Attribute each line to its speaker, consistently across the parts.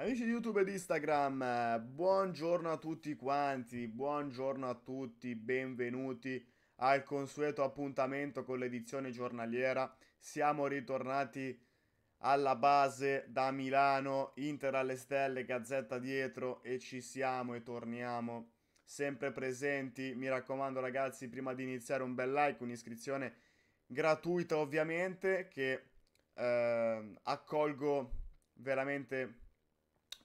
Speaker 1: Amici di YouTube e di Instagram, buongiorno a tutti quanti, buongiorno a tutti, benvenuti al consueto appuntamento con l'edizione giornaliera. Siamo ritornati alla base da Milano, Inter alle stelle, Gazzetta dietro e ci siamo e torniamo sempre presenti. Mi raccomando ragazzi, prima di iniziare un bel like, un'iscrizione gratuita ovviamente che eh, accolgo veramente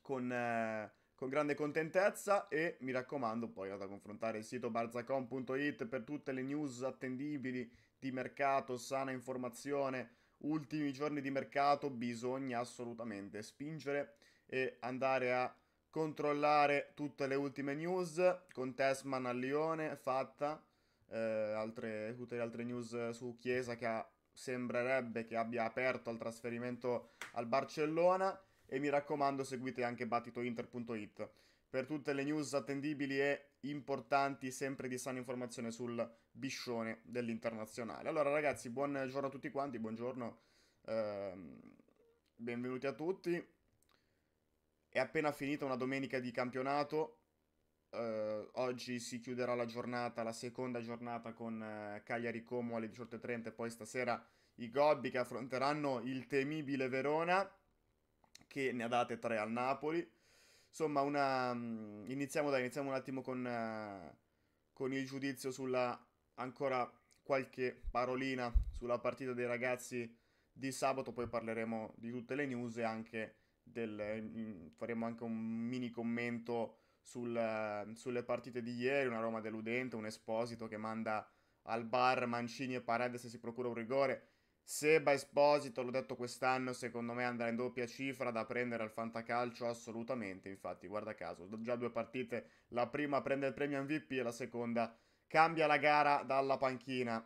Speaker 1: con, eh, con grande contentezza e mi raccomando poi vado a confrontare il sito barzacom.it per tutte le news attendibili di mercato, sana informazione, ultimi giorni di mercato bisogna assolutamente spingere e andare a controllare tutte le ultime news con Tesman a Lione fatta eh, altre, tutte le altre news su Chiesa che ha, sembrerebbe che abbia aperto al trasferimento al Barcellona e mi raccomando seguite anche battitointer.it per tutte le news attendibili e importanti sempre di sana informazione sul biscione dell'internazionale. Allora ragazzi, buon giorno a tutti quanti, buongiorno, ehm, benvenuti a tutti. È appena finita una domenica di campionato, eh, oggi si chiuderà la giornata, la seconda giornata con eh, Cagliari Como alle 18.30 e poi stasera i Gobbi che affronteranno il temibile Verona che ne ha date tre al Napoli. Insomma, una, mm, iniziamo, dai, iniziamo un attimo con, eh, con il giudizio sulla ancora qualche parolina sulla partita dei ragazzi di sabato, poi parleremo di tutte le news e anche del, mm, faremo anche un mini commento sul, eh, sulle partite di ieri, una Roma deludente, un Esposito che manda al bar Mancini e Paredes se si procura un rigore. Seba Esposito, l'ho detto quest'anno, secondo me andrà in doppia cifra da prendere al fantacalcio assolutamente, infatti guarda caso, già due partite, la prima prende il premio MVP e la seconda cambia la gara dalla panchina.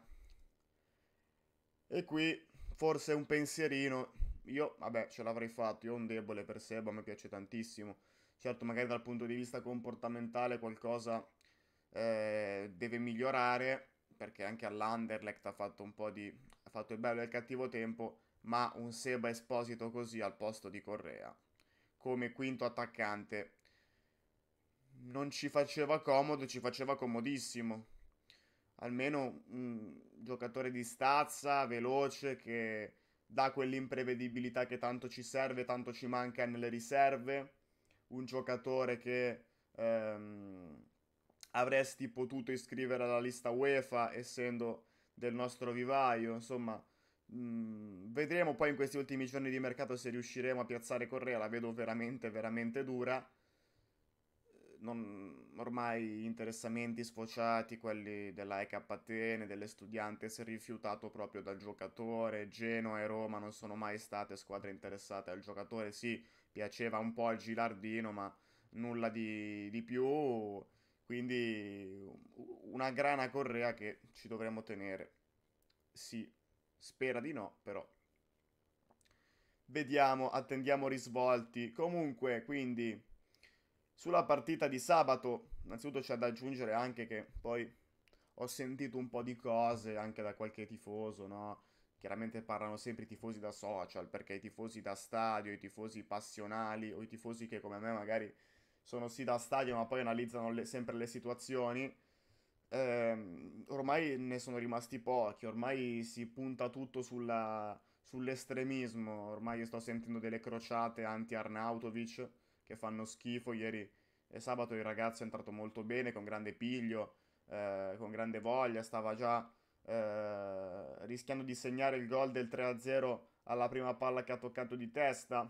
Speaker 1: E qui forse un pensierino, io vabbè ce l'avrei fatto, io ho un debole per Seba, mi piace tantissimo, certo magari dal punto di vista comportamentale qualcosa eh, deve migliorare, perché anche all'Anderlecht ha fatto un po' di ha fatto il bello e il cattivo tempo, ma un Seba Esposito così al posto di Correa, come quinto attaccante, non ci faceva comodo, ci faceva comodissimo. Almeno un giocatore di stazza, veloce, che dà quell'imprevedibilità che tanto ci serve, tanto ci manca nelle riserve. Un giocatore che ehm, avresti potuto iscrivere alla lista UEFA essendo del nostro vivaio, insomma, mh, mm, vedremo poi in questi ultimi giorni di mercato se riusciremo a piazzare Correa, la vedo veramente, veramente dura. Non, ormai interessamenti sfociati, quelli della EK Atene, delle Studiantes, rifiutato proprio dal giocatore. Genoa e Roma non sono mai state squadre interessate al giocatore. Sì, piaceva un po' al Gilardino, ma nulla di, di più. Quindi una grana Correa che ci dovremmo tenere. Sì, spera di no, però vediamo, attendiamo risvolti. Comunque, quindi sulla partita di sabato, innanzitutto c'è da aggiungere anche che poi ho sentito un po' di cose anche da qualche tifoso, no? Chiaramente parlano sempre i tifosi da social, perché i tifosi da stadio, i tifosi passionali o i tifosi che come me magari sono sì da stadio, ma poi analizzano le, sempre le situazioni. Eh, ormai ne sono rimasti pochi, ormai si punta tutto sulla, sull'estremismo. Ormai io sto sentendo delle crociate anti-Arnautovic che fanno schifo. Ieri e sabato il ragazzo è entrato molto bene, con grande piglio, eh, con grande voglia, stava già eh, rischiando di segnare il gol del 3-0 alla prima palla che ha toccato di testa.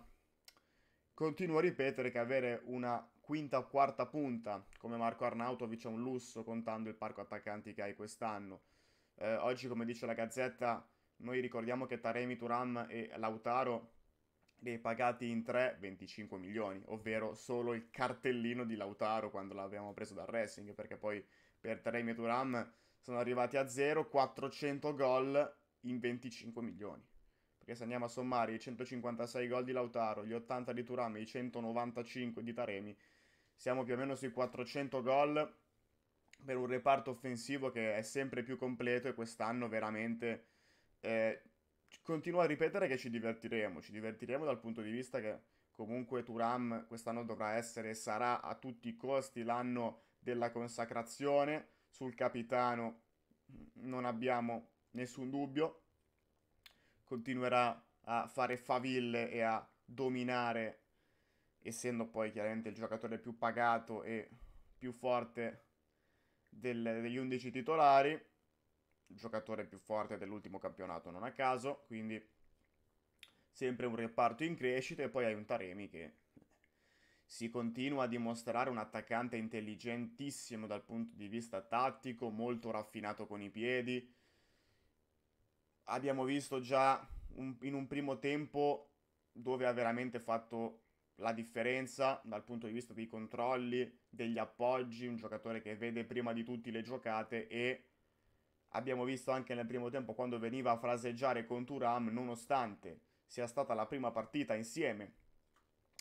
Speaker 1: Continuo a ripetere che avere una quinta o quarta punta, come Marco Arnautovic è un lusso contando il parco attaccanti che hai quest'anno. Eh, oggi, come dice la Gazzetta, noi ricordiamo che Taremi, Turam e Lautaro li hai pagati in 3 25 milioni, ovvero solo il cartellino di Lautaro quando l'abbiamo preso dal Racing, perché poi per Taremi e Turam sono arrivati a 0, 400 gol in 25 milioni. Perché se andiamo a sommare i 156 gol di Lautaro, gli 80 di Turam e i 195 di Taremi, siamo più o meno sui 400 gol per un reparto offensivo che è sempre più completo e quest'anno veramente eh, continuo a ripetere che ci divertiremo, ci divertiremo dal punto di vista che comunque Turam quest'anno dovrà essere e sarà a tutti i costi l'anno della consacrazione, sul capitano non abbiamo nessun dubbio, continuerà a fare faville e a dominare essendo poi chiaramente il giocatore più pagato e più forte del, degli 11 titolari, il giocatore più forte dell'ultimo campionato non a caso, quindi sempre un reparto in crescita e poi hai un Taremi che si continua a dimostrare un attaccante intelligentissimo dal punto di vista tattico, molto raffinato con i piedi. Abbiamo visto già un, in un primo tempo dove ha veramente fatto la differenza dal punto di vista dei controlli, degli appoggi, un giocatore che vede prima di tutti le giocate e abbiamo visto anche nel primo tempo quando veniva a fraseggiare con Turam, nonostante sia stata la prima partita insieme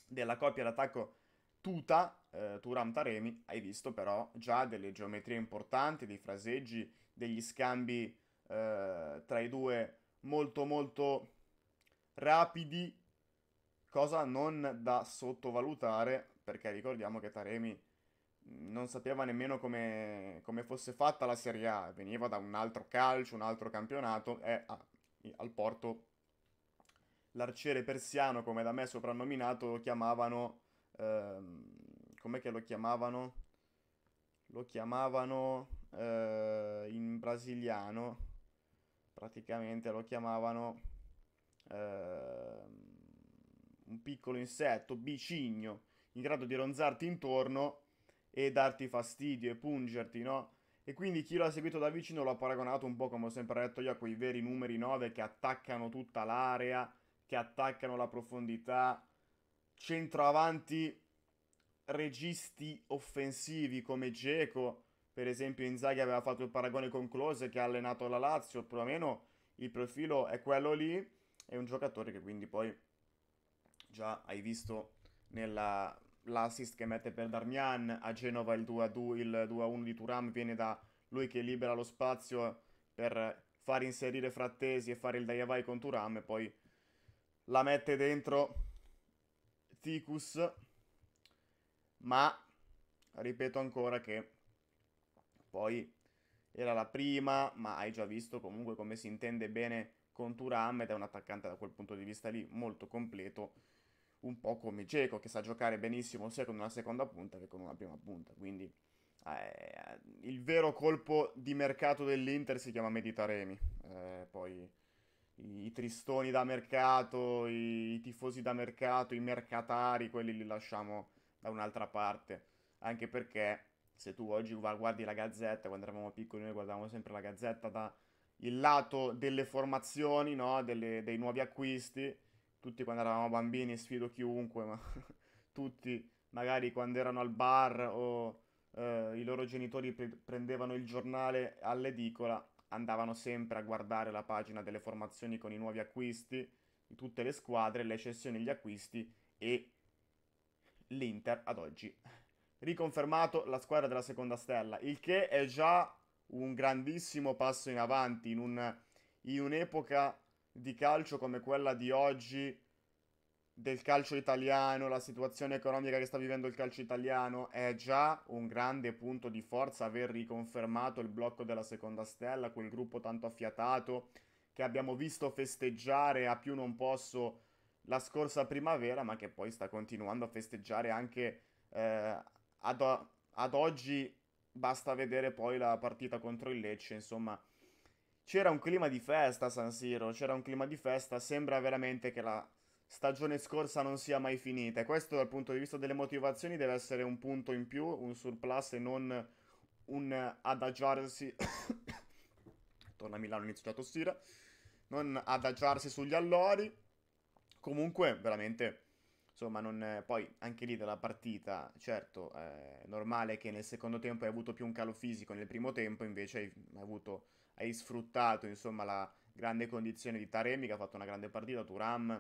Speaker 1: della coppia d'attacco Tuta, eh, Turam-Taremi, hai visto però già delle geometrie importanti, dei fraseggi, degli scambi eh, tra i due molto molto rapidi cosa non da sottovalutare perché ricordiamo che Taremi non sapeva nemmeno come, come fosse fatta la Serie A, veniva da un altro calcio, un altro campionato e a, al Porto l'arciere persiano, come da me soprannominato, lo chiamavano... Ehm, com'è che lo chiamavano? Lo chiamavano eh, in brasiliano, praticamente lo chiamavano... Ehm, un piccolo insetto, bicigno, in grado di ronzarti intorno e darti fastidio e pungerti, no? E quindi chi l'ha seguito da vicino l'ha paragonato un po', come ho sempre detto io, a quei veri numeri 9 che attaccano tutta l'area, che attaccano la profondità, centravanti registi offensivi come Geco, per esempio Inzaghi aveva fatto il paragone con Close che ha allenato la Lazio, perlomeno il profilo è quello lì, è un giocatore che quindi poi già hai visto nella, l'assist che mette per Darmian, a Genova il 2-1 2 2 il di Turam viene da lui che libera lo spazio per far inserire Frattesi e fare il dai vai con Turam e poi la mette dentro Ticus ma ripeto ancora che poi era la prima ma hai già visto comunque come si intende bene con Turam ed è un attaccante da quel punto di vista lì molto completo un po' come Geco che sa giocare benissimo sia con una seconda punta che con una prima punta. Quindi eh, il vero colpo di mercato dell'Inter si chiama Meditaremi. Eh, poi i, tristoni da mercato, i, i, tifosi da mercato, i mercatari, quelli li lasciamo da un'altra parte. Anche perché se tu oggi guardi la gazzetta, quando eravamo piccoli noi guardavamo sempre la gazzetta dal lato delle formazioni, no? delle, dei nuovi acquisti tutti quando eravamo bambini, sfido chiunque, ma tutti magari quando erano al bar o eh, i loro genitori pre- prendevano il giornale all'edicola, andavano sempre a guardare la pagina delle formazioni con i nuovi acquisti di tutte le squadre, le cessioni, gli acquisti e l'Inter ad oggi riconfermato la squadra della seconda stella, il che è già un grandissimo passo in avanti in, un, in un'epoca di calcio come quella di oggi, del calcio italiano, la situazione economica che sta vivendo il calcio italiano, è già un grande punto di forza aver riconfermato il blocco della seconda stella, quel gruppo tanto affiatato che abbiamo visto festeggiare a più non posso la scorsa primavera, ma che poi sta continuando a festeggiare anche eh, ad, ad oggi. Basta vedere poi la partita contro il Lecce, insomma c'era un clima di festa a San Siro, c'era un clima di festa, sembra veramente che la stagione scorsa non sia mai finita e questo dal punto di vista delle motivazioni deve essere un punto in più, un surplus e non un adagiarsi torna a Milano inizio a tossire, non adagiarsi sugli allori. Comunque veramente insomma, non, poi anche lì della partita, certo, è normale che nel secondo tempo hai avuto più un calo fisico, nel primo tempo invece hai avuto hai sfruttato insomma, la grande condizione di Taremi che ha fatto una grande partita, Turam,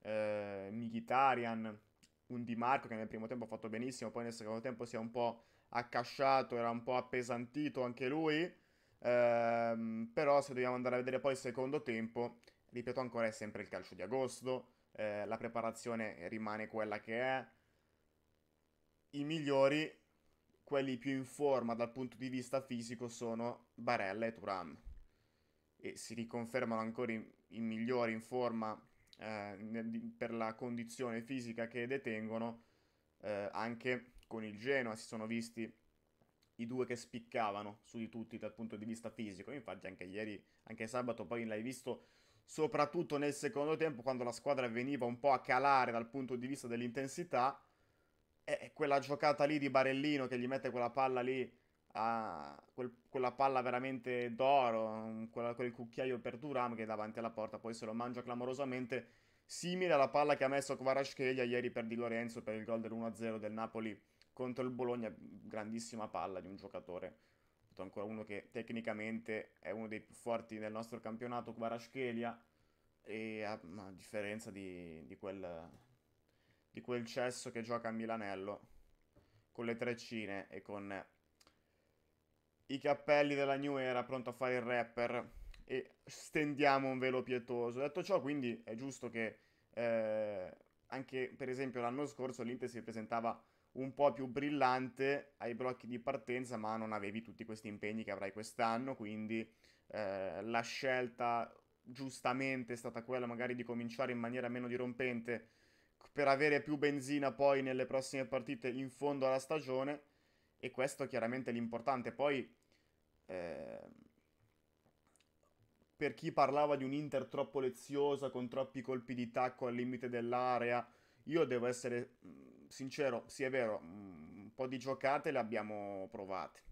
Speaker 1: eh, Mkhitaryan, un Di Marco che nel primo tempo ha fatto benissimo, poi nel secondo tempo si è un po' accasciato, era un po' appesantito anche lui, ehm, però se dobbiamo andare a vedere poi il secondo tempo, ripeto ancora è sempre il calcio di agosto, eh, la preparazione rimane quella che è, i migliori quelli più in forma dal punto di vista fisico sono Barella e Turam. E si riconfermano ancora i migliori in forma eh, per la condizione fisica che detengono. Eh, anche con il Genoa si sono visti i due che spiccavano su di tutti dal punto di vista fisico. Infatti, anche ieri, anche sabato, poi l'hai visto soprattutto nel secondo tempo, quando la squadra veniva un po' a calare dal punto di vista dell'intensità è quella giocata lì di Barellino che gli mette quella palla lì, a, quel, quella palla veramente d'oro, quella, quel cucchiaio per Duram che è davanti alla porta, poi se lo mangia clamorosamente, simile alla palla che ha messo Kvarashkelia ieri per Di Lorenzo per il gol dell'1-0 del Napoli contro il Bologna, grandissima palla di un giocatore, ancora uno che tecnicamente è uno dei più forti del nostro campionato, Kvarashkelia, e a, a differenza di, di quel di quel cesso che gioca a Milanello con le treccine e con i cappelli della New Era pronto a fare il rapper e stendiamo un velo pietoso. Detto ciò, quindi è giusto che eh, anche per esempio l'anno scorso l'Inter si presentava un po' più brillante ai blocchi di partenza, ma non avevi tutti questi impegni che avrai quest'anno, quindi eh, la scelta giustamente è stata quella magari di cominciare in maniera meno dirompente per avere più benzina poi nelle prossime partite in fondo alla stagione e questo chiaramente è l'importante. Poi eh, per chi parlava di un Inter troppo leziosa con troppi colpi di tacco al limite dell'area, io devo essere mm, sincero, sì è vero, mm, un po' di giocate le abbiamo provate.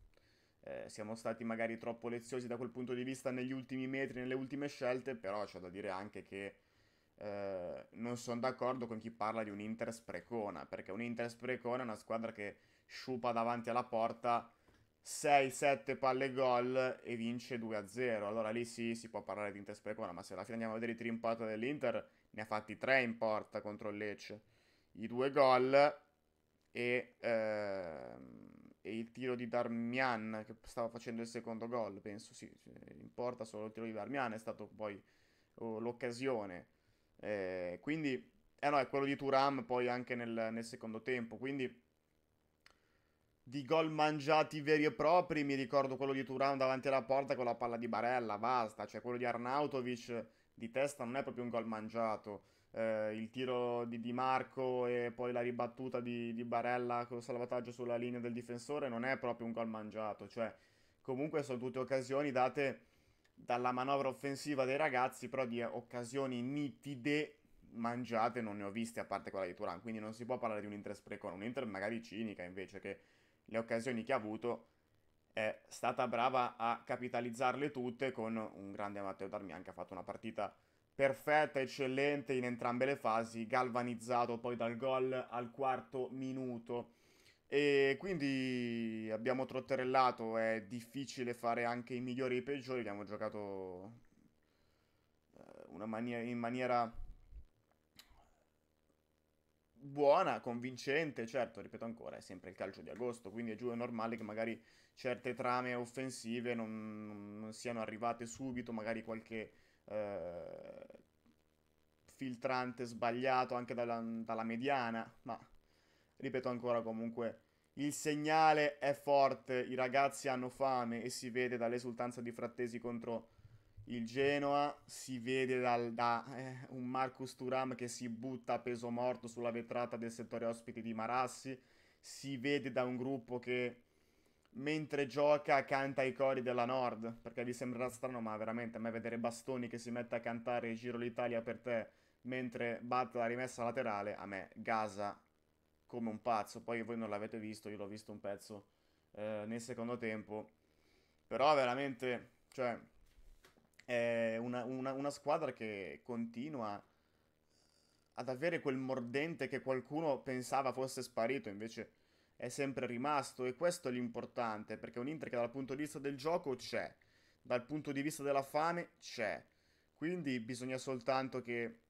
Speaker 1: Eh, siamo stati magari troppo leziosi da quel punto di vista negli ultimi metri, nelle ultime scelte, però c'è da dire anche che eh, non sono d'accordo con chi parla di un Inter sprecona, perché un Inter sprecona è una squadra che sciupa davanti alla porta 6-7 palle gol e vince 2-0. Allora lì sì, si può parlare di Inter sprecona, ma se alla fine andiamo a vedere i tiri in porta dell'Inter, ne ha fatti 3 in porta contro il Lecce. I due gol e, ehm, e, il tiro di Darmian che stava facendo il secondo gol, penso, sì, in porta solo il tiro di Darmian è stato poi oh, l'occasione eh, quindi, eh no, è quello di Turam poi anche nel, nel secondo tempo. Quindi, di gol mangiati veri e propri, mi ricordo quello di Turam davanti alla porta con la palla di Barella, basta. Cioè, quello di Arnautovic di testa non è proprio un gol mangiato. Eh, il tiro di Di Marco e poi la ribattuta di, di Barella con salvataggio sulla linea del difensore non è proprio un gol mangiato. Cioè, comunque sono tutte occasioni date dalla manovra offensiva dei ragazzi, però di occasioni nitide mangiate non ne ho viste a parte quella di Turan, quindi non si può parlare di un Inter sprecone, un Inter magari cinica invece che le occasioni che ha avuto è stata brava a capitalizzarle tutte con un grande Matteo Darmian che ha fatto una partita perfetta, eccellente in entrambe le fasi, galvanizzato poi dal gol al quarto minuto e quindi abbiamo trotterellato, è difficile fare anche i migliori e i peggiori, abbiamo giocato eh, mania- in maniera buona, convincente, certo, ripeto ancora, è sempre il calcio di agosto, quindi è giù è normale che magari certe trame offensive non, non siano arrivate subito, magari qualche eh, filtrante sbagliato anche dalla, dalla mediana, ma ripeto ancora comunque, il segnale è forte, i ragazzi hanno fame e si vede dall'esultanza di Frattesi contro il Genoa, si vede dal, da eh, un Marcus Turam che si butta a peso morto sulla vetrata del settore ospiti di Marassi, si vede da un gruppo che mentre gioca canta i cori della Nord, perché vi sembra strano, ma veramente a me vedere Bastoni che si mette a cantare Giro l'Italia per te mentre batte la rimessa laterale, a me Gaza come un pazzo. Poi voi non l'avete visto, io l'ho visto un pezzo eh, nel secondo tempo. Però veramente, cioè, è una, una, una squadra che continua ad avere quel mordente che qualcuno pensava fosse sparito, invece è sempre rimasto e questo è l'importante, perché è un Inter che dal punto di vista del gioco c'è, dal punto di vista della fame c'è, quindi bisogna soltanto che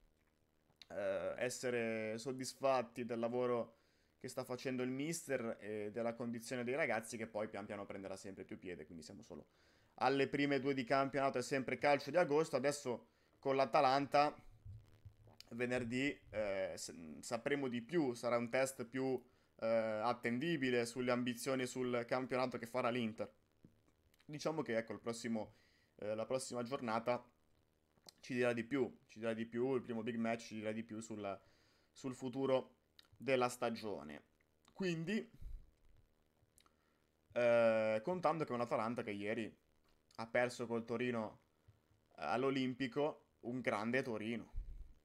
Speaker 1: eh, essere soddisfatti del lavoro che sta facendo il mister e eh, della condizione dei ragazzi che poi pian piano prenderà sempre più piede, quindi siamo solo alle prime due di campionato, è sempre calcio di agosto, adesso con l'Atalanta venerdì eh, sapremo di più, sarà un test più eh, attendibile sulle ambizioni sul campionato che farà l'Inter. Diciamo che ecco, prossimo, eh, la prossima giornata ci dirà di più, ci dirà di più, il primo big match ci dirà di più sulla, sul futuro della stagione. Quindi, eh, contando che è un Atalanta che ieri ha perso col Torino eh, all'Olimpico, un grande Torino,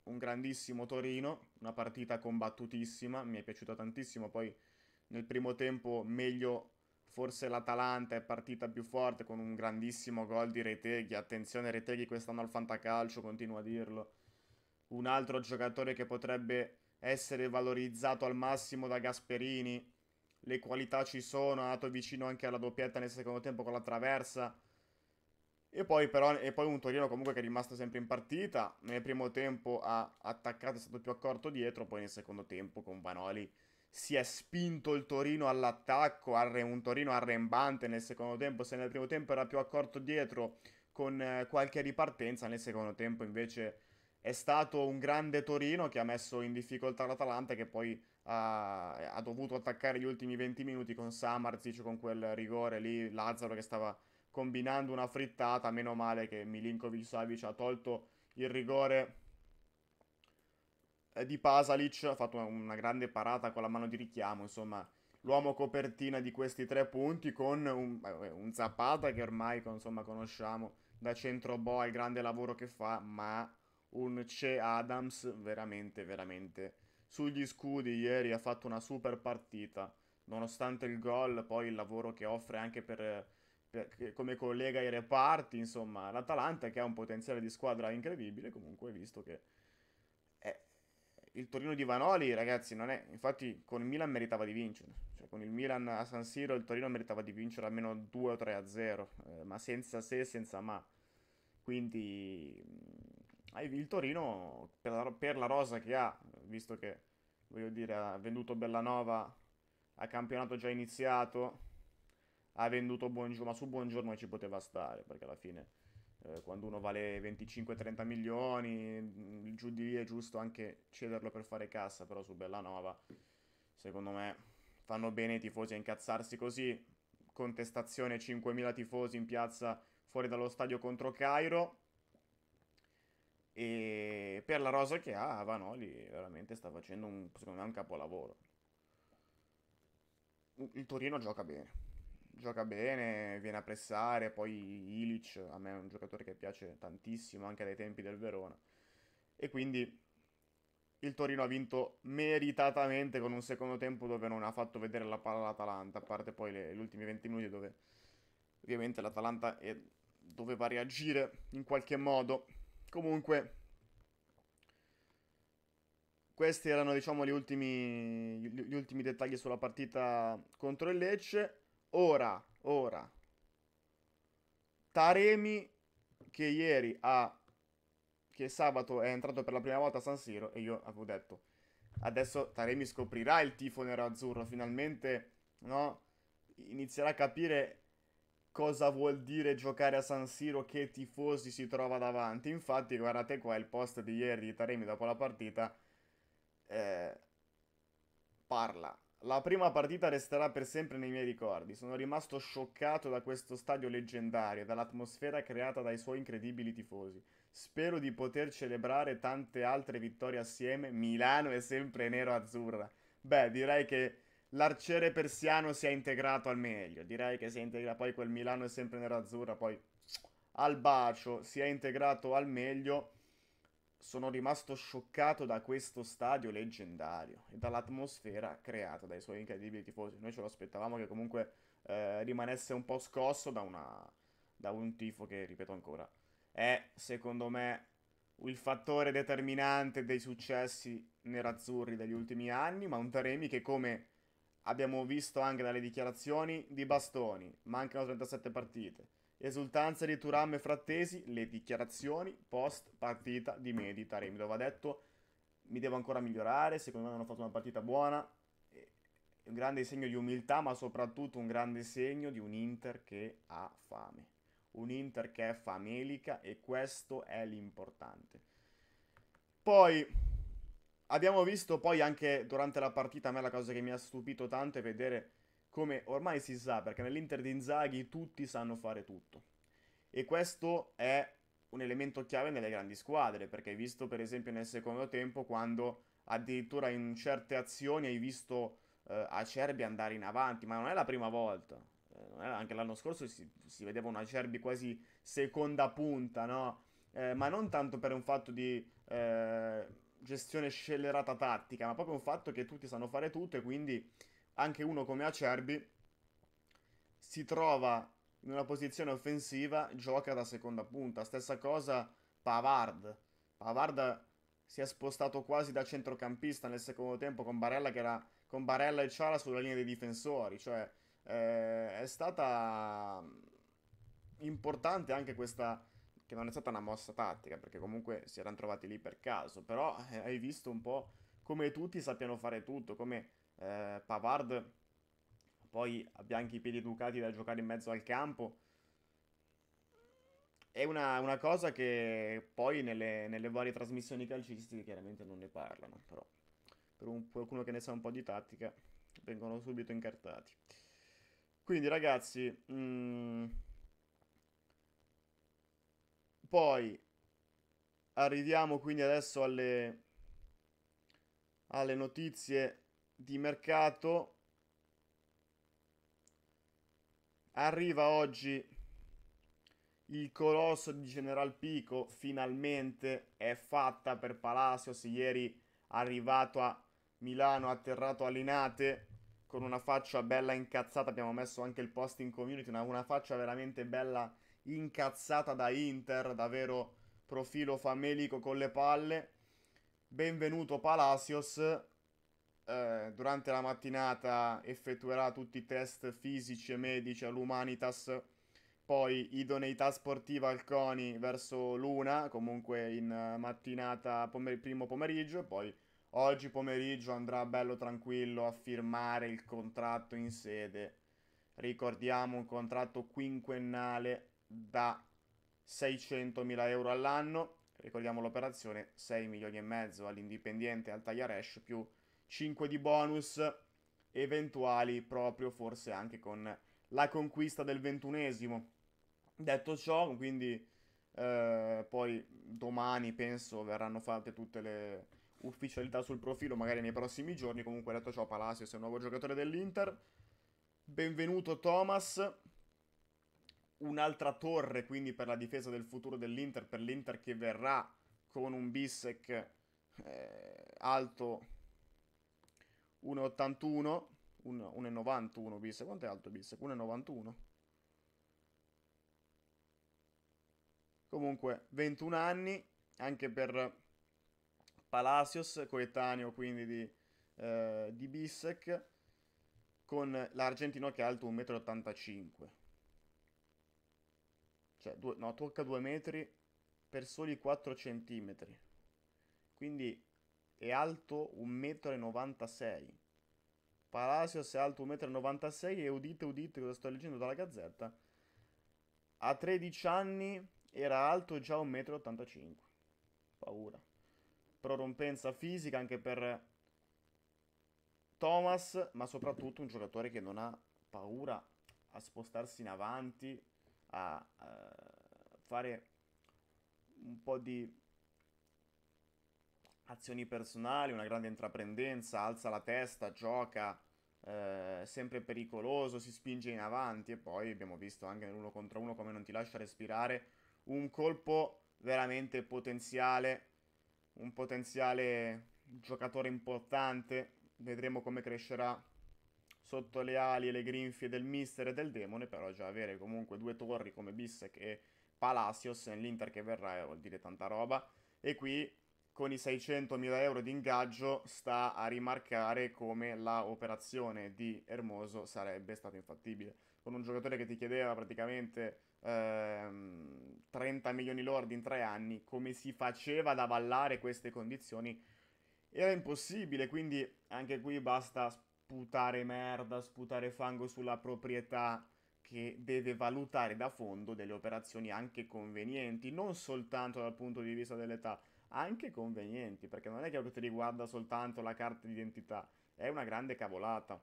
Speaker 1: un grandissimo Torino, una partita combattutissima, mi è piaciuta tantissimo, poi nel primo tempo meglio forse l'Atalanta è partita più forte con un grandissimo gol di Reteghi, attenzione Reteghi quest'anno al Fantacalcio, continuo a dirlo, un altro giocatore che potrebbe essere valorizzato al massimo da Gasperini. Le qualità ci sono, è andato vicino anche alla doppietta nel secondo tempo con la traversa. E poi, però, e poi un Torino comunque che è rimasto sempre in partita. Nel primo tempo ha attaccato, è stato più accorto dietro. Poi nel secondo tempo con Vanoli si è spinto il Torino all'attacco. Un Torino arrembante nel secondo tempo. Se nel primo tempo era più accorto dietro con eh, qualche ripartenza, nel secondo tempo invece è stato un grande Torino che ha messo in difficoltà l'Atalanta che poi ha, ha dovuto attaccare gli ultimi 20 minuti con Samarzic, con quel rigore lì, Lazzaro che stava combinando una frittata, meno male che Milinkovic Savic ha tolto il rigore eh, di Pasalic, ha fatto una, una grande parata con la mano di richiamo, insomma l'uomo copertina di questi tre punti con un, eh, un Zapata che ormai insomma, conosciamo da centro boa, il grande lavoro che fa, ma un Che Adams veramente, veramente sugli scudi. Ieri ha fatto una super partita, nonostante il gol, poi il lavoro che offre anche per, per, come collega i reparti, insomma, l'Atalanta che ha un potenziale di squadra incredibile, comunque visto che è... Eh, il Torino di Vanoli, ragazzi, non è, infatti con il Milan meritava di vincere, cioè, con il Milan a San Siro il Torino meritava di vincere almeno 2 o 3 a 0, eh, ma senza se, senza ma. Quindi il Torino, per la, per la rosa che ha, visto che, voglio dire, ha venduto Bellanova a campionato già iniziato, ha venduto Buongiorno, ma su Buongiorno ci poteva stare, perché alla fine eh, quando uno vale 25-30 milioni, mm, giù di lì è giusto anche cederlo per fare cassa, però su Bellanova, secondo me, fanno bene i tifosi a incazzarsi così, contestazione 5.000 tifosi in piazza fuori dallo stadio contro Cairo, e per la rosa che ha, Vanoli veramente sta facendo un, secondo me un capolavoro. Il Torino gioca bene. Gioca bene, viene a pressare, poi Ilic, a me è un giocatore che piace tantissimo anche dai tempi del Verona. E quindi il Torino ha vinto meritatamente con un secondo tempo dove non ha fatto vedere la palla all'Atalanta, a parte poi le, gli ultimi 20 minuti dove ovviamente l'Atalanta è, doveva reagire in qualche modo comunque questi erano diciamo gli ultimi, gli ultimi dettagli sulla partita contro il Lecce. Ora, ora, Taremi che ieri ha, che sabato è entrato per la prima volta a San Siro e io avevo detto, adesso Taremi scoprirà il tifo nerazzurro, finalmente, no? Inizierà a capire cosa vuol dire giocare a San Siro, che tifosi si trova davanti. Infatti, guardate qua il post di ieri di Taremi dopo la partita. Eh, parla. La prima partita resterà per sempre nei miei ricordi. Sono rimasto scioccato da questo stadio leggendario, dall'atmosfera creata dai suoi incredibili tifosi. Spero di poter celebrare tante altre vittorie assieme. Milano è sempre nero-azzurra. Beh, direi che l'arciere persiano si è integrato al meglio. Direi che si integra poi quel Milano è sempre nerazzurra, poi al bacio si è integrato al meglio. Sono rimasto scioccato da questo stadio leggendario e dall'atmosfera creata dai suoi incredibili tifosi. Noi ce lo aspettavamo che comunque eh, rimanesse un po' scosso da, una, da un tifo che, ripeto ancora, è secondo me il fattore determinante dei successi nerazzurri degli ultimi anni, ma un Taremi che come Abbiamo visto anche dalle dichiarazioni di Bastoni, mancano 37 partite. Esultanza di Turam e Frattesi, le dichiarazioni post partita di Meditaremi, dove ha detto mi devo ancora migliorare, secondo me non ho fatto una partita buona. Un grande segno di umiltà, ma soprattutto un grande segno di un Inter che ha fame. Un Inter che è famelica e questo è l'importante. Poi Abbiamo visto poi anche durante la partita, a me la cosa che mi ha stupito tanto è vedere come ormai si sa, perché nell'Inter di Inzaghi tutti sanno fare tutto. E questo è un elemento chiave nelle grandi squadre, perché hai visto per esempio nel secondo tempo quando addirittura in certe azioni hai visto eh, Acerbi andare in avanti, ma non è la prima volta. Eh, anche l'anno scorso si, si, vedeva un Acerbi quasi seconda punta, no? Eh, ma non tanto per un fatto di eh, gestione scellerata tattica, ma proprio un fatto che tutti sanno fare tutto e quindi anche uno come Acerbi si trova in una posizione offensiva, gioca da seconda punta. Stessa cosa Pavard. Pavard si è spostato quasi da centrocampista nel secondo tempo con Barella, che era, con Barella e Ciala sulla linea dei difensori, cioè eh, è stata importante anche questa che non è stata una mossa tattica, perché comunque si erano trovati lì per caso, però eh, hai visto un po' come tutti sappiano fare tutto, come eh, Pavard poi abbia anche i piedi educati da giocare in mezzo al campo. È una, una cosa che poi nelle, nelle, varie trasmissioni calcistiche chiaramente non ne parlano, però per un, qualcuno che ne sa un po' di tattica vengono subito incartati. Quindi ragazzi... Mh, mm, poi arriviamo quindi adesso alle, alle notizie di mercato. Arriva oggi il colosso di General Pico, finalmente è fatta per Palacios, ieri arrivato a Milano, atterrato a Linate, con una faccia bella incazzata, abbiamo messo anche il post in community, una, una faccia veramente bella incazzata da Inter, davvero profilo famelico con le palle. Benvenuto Palacios, eh, durante la mattinata effettuerà tutti i test fisici e medici all'Umanitas, poi idoneità sportiva al CONI verso l'una, comunque in eh, mattinata pomer- primo pomeriggio, e poi oggi pomeriggio andrà bello tranquillo a firmare il contratto in sede. Ricordiamo un contratto quinquennale da 600.000 euro all'anno, ricordiamo l'operazione 6 milioni e mezzo all'Indipendiente al Tagliaresh più 5 di bonus eventuali proprio forse anche con la conquista del ventunesimo. Detto ciò, quindi eh, poi domani penso verranno fatte tutte le ufficialità sul profilo, magari nei prossimi giorni. Comunque detto ciò, Palacios è un nuovo giocatore dell'Inter. Benvenuto Thomas, un'altra torre quindi per la difesa del futuro dell'Inter, per l'Inter che verrà con un Bissec eh, alto 1,81, 1,91 Bissec, quanto è alto Bissec? 1,91. Comunque 21 anni, anche per Palacios, coetaneo quindi di, eh, di Bissec, con l'argentino che è alto 1,85 m cioè due, no, tocca 2 metri per soli 4 centimetri. Quindi è alto 1,96 m. Palacios è alto 1,96 m e udite, udite cosa sto leggendo dalla gazzetta. A 13 anni era alto già 1,85 m. Paura. Prorompenza fisica anche per Thomas, ma soprattutto un giocatore che non ha paura a spostarsi in avanti a uh, fare un po' di azioni personali, una grande intraprendenza, alza la testa, gioca, eh, sempre pericoloso, si spinge in avanti e poi abbiamo visto anche nell'uno contro uno come non ti lascia respirare, un colpo veramente potenziale, un potenziale giocatore importante, vedremo come crescerà sotto le ali e le grinfie del mister e del demone, però già avere comunque due torri come Bissek e Palacios nell'Inter che verrà eh, vuol dire tanta roba. E qui con i 600.000 euro di ingaggio sta a rimarcare come la operazione di Hermoso sarebbe stata infattibile. Con un giocatore che ti chiedeva praticamente ehm, 30 milioni lordi in tre anni, come si faceva ad avallare queste condizioni? Era impossibile, quindi anche qui basta sputare merda, sputare fango sulla proprietà che deve valutare da fondo delle operazioni anche convenienti, non soltanto dal punto di vista dell'età, anche convenienti, perché non è che ti riguarda soltanto la carta d'identità, è una grande cavolata.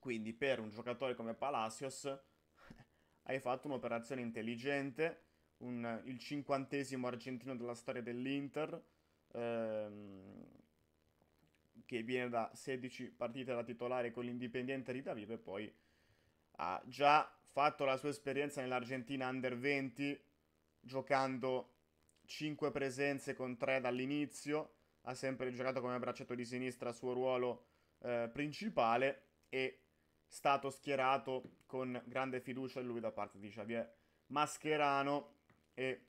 Speaker 1: Quindi per un giocatore come Palacios hai fatto un'operazione intelligente, un, il cinquantesimo argentino della storia dell'Inter, ehm, che viene da 16 partite da titolare con l'Indipendiente Ritavive e poi ha già fatto la sua esperienza nell'Argentina Under 20 giocando 5 presenze con 3 dall'inizio, ha sempre giocato come bracciato di sinistra suo ruolo eh, principale e stato schierato con grande fiducia in lui da parte di Xavier Mascherano e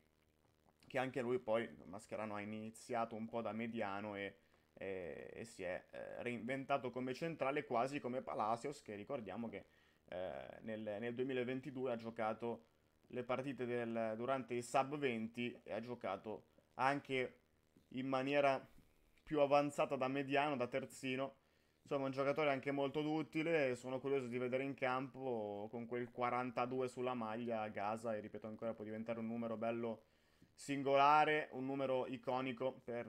Speaker 1: che anche lui poi Mascherano ha iniziato un po' da mediano e e, e si è eh, reinventato come centrale quasi come Palacios che ricordiamo che eh, nel, nel, 2022 ha giocato le partite del, durante i sub 20 e ha giocato anche in maniera più avanzata da mediano, da terzino. Insomma, un giocatore anche molto duttile. Sono curioso di vedere in campo con quel 42 sulla maglia a Gaza. E ripeto ancora, può diventare un numero bello singolare, un numero iconico per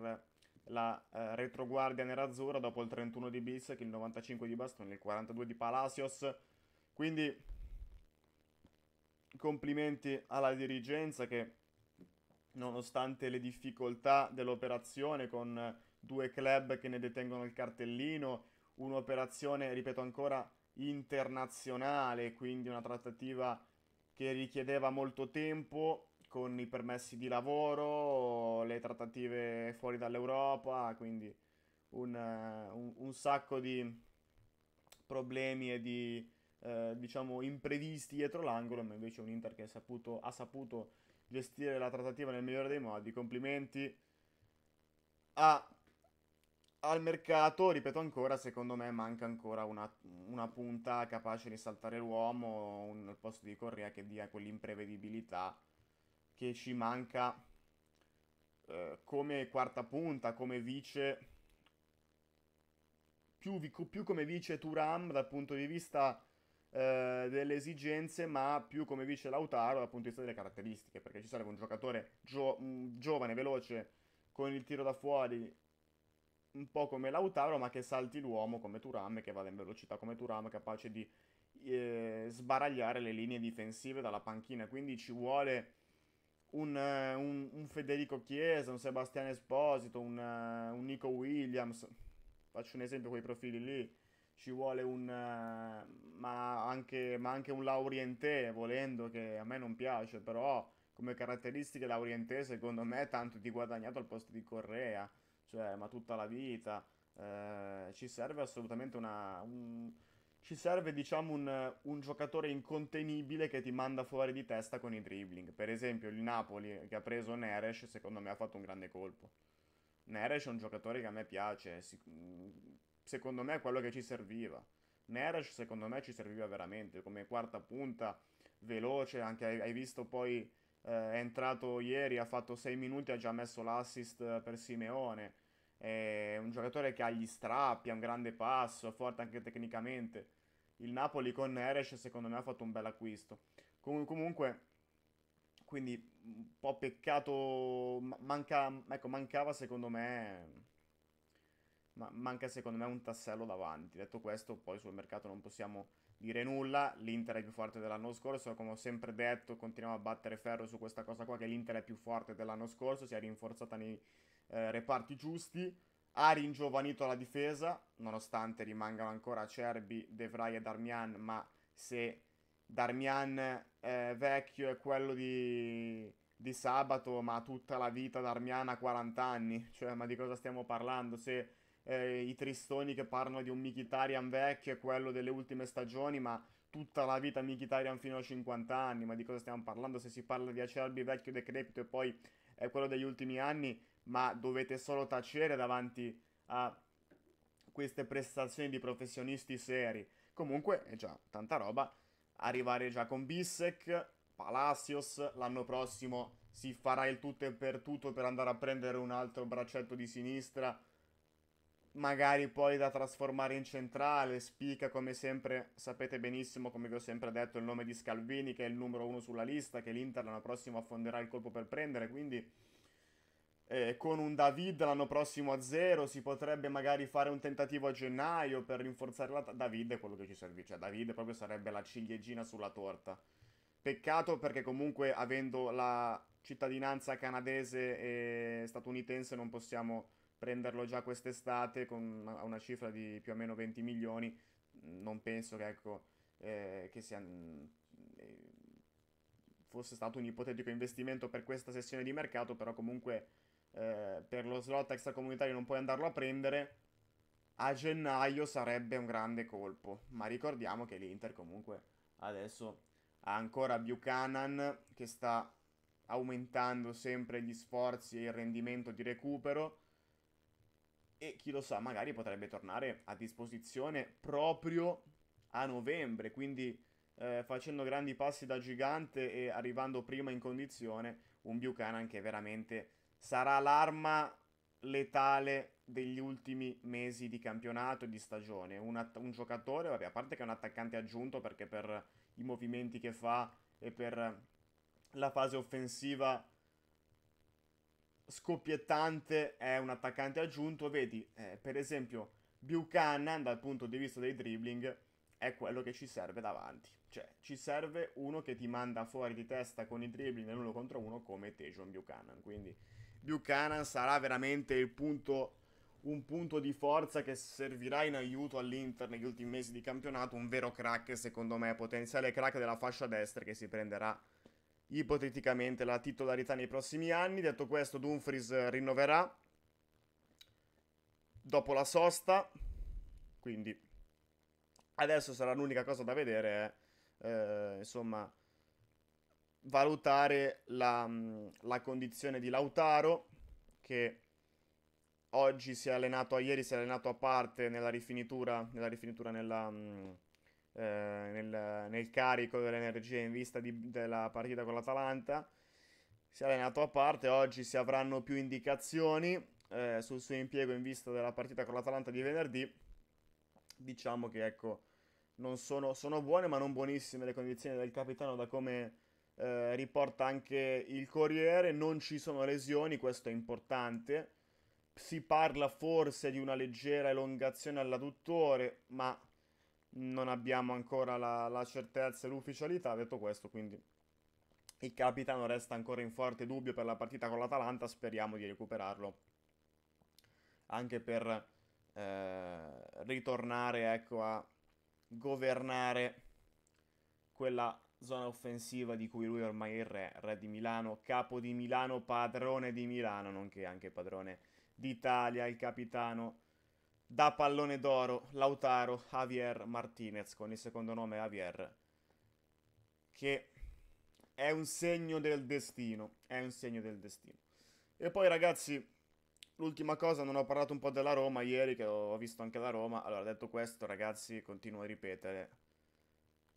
Speaker 1: la eh, retroguardia nerazzurra dopo il 31 di Bissek, il 95 di Bastoni, il 42 di Palacios. Quindi complimenti alla dirigenza che nonostante le difficoltà dell'operazione con due club che ne detengono il cartellino, un'operazione, ripeto ancora, internazionale, quindi una trattativa che richiedeva molto tempo, con i permessi di lavoro, le trattative fuori dall'Europa, quindi un, eh, un, un sacco di problemi e di eh, diciamo imprevisti dietro l'angolo, ma invece un Inter che saputo, ha saputo gestire la trattativa nel migliore dei modi. Complimenti a, al mercato, ripeto ancora, secondo me manca ancora una, una punta capace di saltare l'uomo al posto di Correa che dia quell'imprevedibilità che ci manca eh, come quarta punta, come vice, più, più, come vice Turam dal punto di vista eh, delle esigenze, ma più come vice Lautaro dal punto di vista delle caratteristiche, perché ci sarebbe un giocatore gio- mm, giovane, veloce, con il tiro da fuori un po' come Lautaro, ma che salti l'uomo come Turam, che vada in velocità come Turam, capace di eh, sbaragliare le linee difensive dalla panchina. Quindi ci vuole un, eh, un, un Federico Chiesa, un Sebastiano Esposito, un, eh, un, Nico Williams. Faccio un esempio quei profili lì. Ci vuole un. Eh, ma anche, ma anche un Laurientè, volendo, che a me non piace, però come caratteristiche Laurientè, secondo me, è tanto di guadagnato al posto di Correa, cioè, ma tutta la vita. Eh, ci serve assolutamente una. Un, ci serve diciamo un, un, giocatore incontenibile che ti manda fuori di testa con i dribbling. Per esempio il Napoli che ha preso Neres secondo me ha fatto un grande colpo. Neres è un giocatore che a me piace, secondo me è quello che ci serviva. Neres secondo me ci serviva veramente come quarta punta, veloce, anche hai, visto poi eh, è entrato ieri, ha fatto 6 minuti, ha già messo l'assist eh, per Simeone è un giocatore che ha gli strappi, ha un grande passo, forte anche tecnicamente. Il Napoli con Eres secondo me ha fatto un bel acquisto. Com- comunque, quindi un po' peccato, manca, ecco, mancava secondo me... Ma manca secondo me un tassello davanti. Detto questo, poi sul mercato non possiamo dire nulla. L'Inter è più forte dell'anno scorso, come ho sempre detto, continuiamo a battere ferro su questa cosa qua che l'Inter è più forte dell'anno scorso, si è rinforzata nei, eh, reparti giusti. Ha ringiovanito la difesa, nonostante rimangano ancora Cerbi, De Vrij e Darmian, ma se Darmian eh, vecchio è quello di, di sabato, ma tutta la vita Darmian ha 40 anni, cioè ma di cosa stiamo parlando? Se eh, i tristoni che parlano di un Mkhitaryan vecchio è quello delle ultime stagioni, ma tutta la vita Mkhitaryan fino a 50 anni, ma di cosa stiamo parlando? Se si parla di Acerbi vecchio decrepito e poi è eh, quello degli ultimi anni, ma dovete solo tacere davanti a queste prestazioni di professionisti seri. Comunque è eh già tanta roba. Arrivare già con Bissek, Palacios, l'anno prossimo si farà il tutto e per tutto per andare a prendere un altro braccetto di sinistra, magari poi da trasformare in centrale, spica come sempre, sapete benissimo come vi ho sempre detto il nome di Scalvini che è il numero uno sulla lista, che l'Inter l'anno prossimo affonderà il colpo per prendere, quindi eh, con un David l'anno prossimo a zero, si potrebbe magari fare un tentativo a gennaio per rinforzare la... Ta- David è quello che ci serve, cioè David proprio sarebbe la ciliegina sulla torta. Peccato perché comunque avendo la cittadinanza canadese e statunitense non possiamo prenderlo già quest'estate con una, una cifra di più o meno 20 milioni. Non penso che, ecco, eh, che sia, mm, eh, fosse stato un ipotetico investimento per questa sessione di mercato, però comunque eh, per lo slot extracomunitario non puoi andarlo a prendere, a gennaio sarebbe un grande colpo. Ma ricordiamo che l'Inter comunque adesso ha ancora Buchanan che sta aumentando sempre gli sforzi e il rendimento di recupero. E chi lo sa, magari potrebbe tornare a disposizione proprio a novembre. Quindi eh, facendo grandi passi da gigante e arrivando prima in condizione, un Buchanan che veramente sarà l'arma letale degli ultimi mesi di campionato e di stagione. Un, att- un giocatore, vabbè, a parte che è un attaccante aggiunto perché per i movimenti che fa e per la fase offensiva scoppiettante è un attaccante aggiunto, vedi, eh, per esempio Buchanan dal punto di vista dei dribbling è quello che ci serve davanti. Cioè, ci serve uno che ti manda fuori di testa con i dribbling nell'uno contro uno come Tejon Buchanan, quindi Buchanan sarà veramente il punto, un punto di forza che servirà in aiuto all'Inter negli ultimi mesi di campionato, un vero crack secondo me, potenziale crack della fascia destra che si prenderà ipoteticamente la titolarità nei prossimi anni. Detto questo, Dumfries rinnoverà dopo la sosta, quindi adesso sarà l'unica cosa da vedere, eh, eh insomma valutare la, mm, la condizione di Lautaro che oggi si è allenato, a ieri si è allenato a parte nella rifinitura, nella rifinitura nella, mm, eh, nel, nel, carico dell'energia in vista di, della partita con l'Atalanta. Si è allenato a parte, oggi si avranno più indicazioni eh, sul suo impiego in vista della partita con l'Atalanta di venerdì. Diciamo che ecco, non sono, sono buone ma non buonissime le condizioni del capitano da come eh, riporta anche il Corriere, non ci sono lesioni, questo è importante. Si parla forse di una leggera elongazione all'adduttore, ma non abbiamo ancora la, la certezza e l'ufficialità. Detto questo, quindi il capitano resta ancora in forte dubbio per la partita con l'Atalanta, speriamo di recuperarlo anche per eh, ritornare ecco, a governare quella zona offensiva di cui lui ormai è il re, re di Milano, capo di Milano, padrone di Milano, nonché anche padrone d'Italia, il capitano da pallone d'oro, Lautaro Javier Martinez, con il secondo nome Javier, che è un segno del destino, è un segno del destino. E poi ragazzi, l'ultima cosa, non ho parlato un po' della Roma ieri, che ho visto anche la Roma, allora detto questo ragazzi, continuo a ripetere,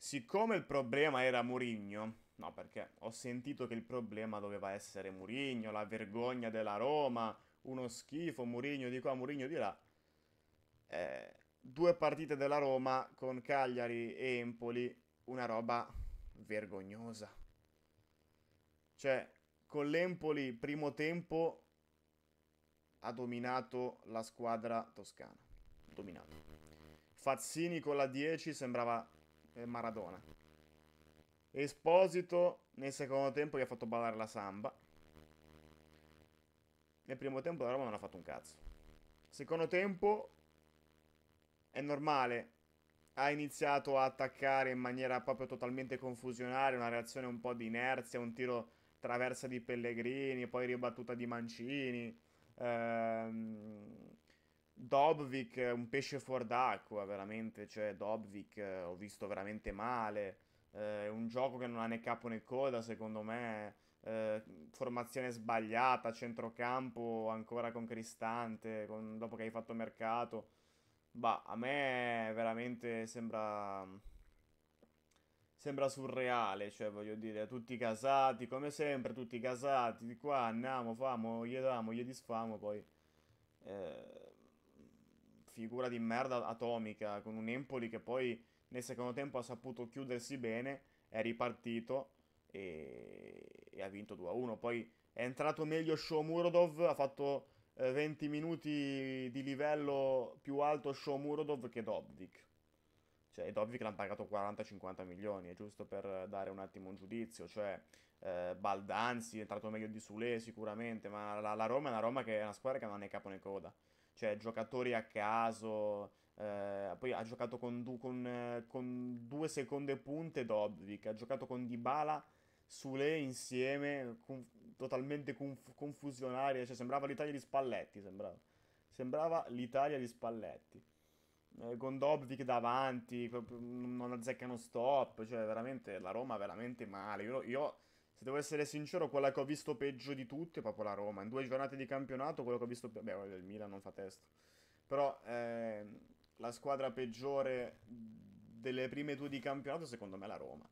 Speaker 1: Siccome il problema era Murigno, no perché ho sentito che il problema doveva essere Murigno, la vergogna della Roma, uno schifo, Murigno di qua, Murigno di là. Eh, due partite della Roma con Cagliari e Empoli, una roba vergognosa. Cioè, con l'Empoli primo tempo ha dominato la squadra toscana. Dominato. Fazzini con la 10 sembrava eh, Maradona. Esposito nel secondo tempo gli ha fatto ballare la samba. Nel primo tempo la Roma non ha fatto un cazzo. Secondo tempo è normale. Ha iniziato a attaccare in maniera proprio totalmente confusionaria, una reazione un po' di inerzia, un tiro traversa di Pellegrini, poi ribattuta di Mancini. Ehm Dobvik, eh, un pesce fuor d'acqua, veramente, cioè Dobvik eh, ho visto veramente male, eh, un gioco che non ha né capo né coda, secondo me, eh, formazione sbagliata, centrocampo ancora con Cristante, con, dopo che hai fatto mercato, bah, a me veramente sembra... Sembra surreale, cioè voglio dire, tutti casati, come sempre, tutti casati, di qua andiamo, famo, gli diamo, gli disfamo, poi... Eh, figura di merda atomica, con un Empoli che poi nel secondo tempo ha saputo chiudersi bene, è ripartito e, e ha vinto 2-1. Poi è entrato meglio Shomurodov, ha fatto eh, 20 minuti di livello più alto Shomurodov che Dovdik. Cioè, Dovdik l'hanno pagato 40-50 milioni, è giusto per dare un attimo un giudizio. Cioè, eh, Baldanzi è entrato meglio di Sule sicuramente, ma la, la Roma è una Roma che è una squadra che non ha né capo né coda cioè giocatori a caso. Eh, poi ha giocato con, du- con, con, due seconde punte Dobvik, ha giocato con Dybala, Sule insieme, conf- totalmente conf- confusionaria, cioè sembrava l'Italia di Spalletti, sembrava, sembrava l'Italia di Spalletti. Eh, con Dobvik davanti, non azzeccano stop, cioè veramente la Roma veramente male. io, io se devo essere sincero, quella che ho visto peggio di tutti è proprio la Roma. In due giornate di campionato, quello che ho visto... Pe- beh, il Milan non fa testa. Però eh, la squadra peggiore delle prime due di campionato, secondo me, è la Roma.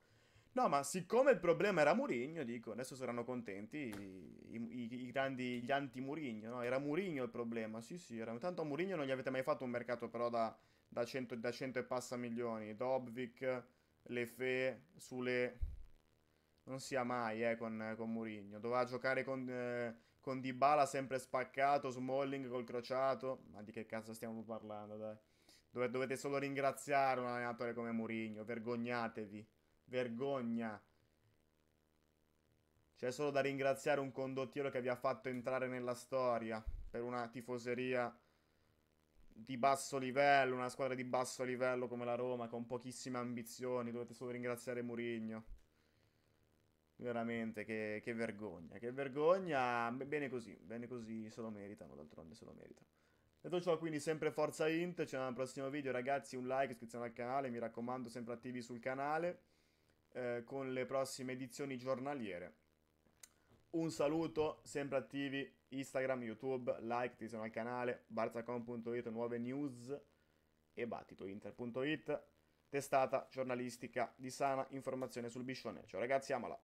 Speaker 1: No, ma siccome il problema era Murigno, dico, adesso saranno contenti i, i, i grandi, gli anti-Murigno, no? Era Murigno il problema, sì sì, era... tanto a Murigno non gli avete mai fatto un mercato però da, da, 100, da 100 e passa milioni, Dobvik, Lefe, Sule, non sia mai eh, con, con Murigno. Doveva giocare con, eh, con Dybala sempre spaccato, Smalling col crociato. Ma di che cazzo stiamo parlando, dai? Dove, dovete solo ringraziare un allenatore come Murigno. Vergognatevi. Vergogna. C'è solo da ringraziare un condottiero che vi ha fatto entrare nella storia per una tifoseria di basso livello, una squadra di basso livello come la Roma, con pochissime ambizioni. Dovete solo ringraziare Murigno. Veramente, che, che, vergogna, che vergogna. Bene così, bene così, se lo meritano, d'altronde se lo meritano. Detto ciò, quindi sempre forza Int, ci vediamo al prossimo video, ragazzi, un like, iscrizione al canale, mi raccomando, sempre attivi sul canale, eh, con le prossime edizioni giornaliere. Un saluto, sempre attivi, Instagram, YouTube, like, iscrizione al canale, barzacom.it, nuove news e battitointer.it, testata giornalistica di sana informazione sul biscione. Ciao ragazzi, amala!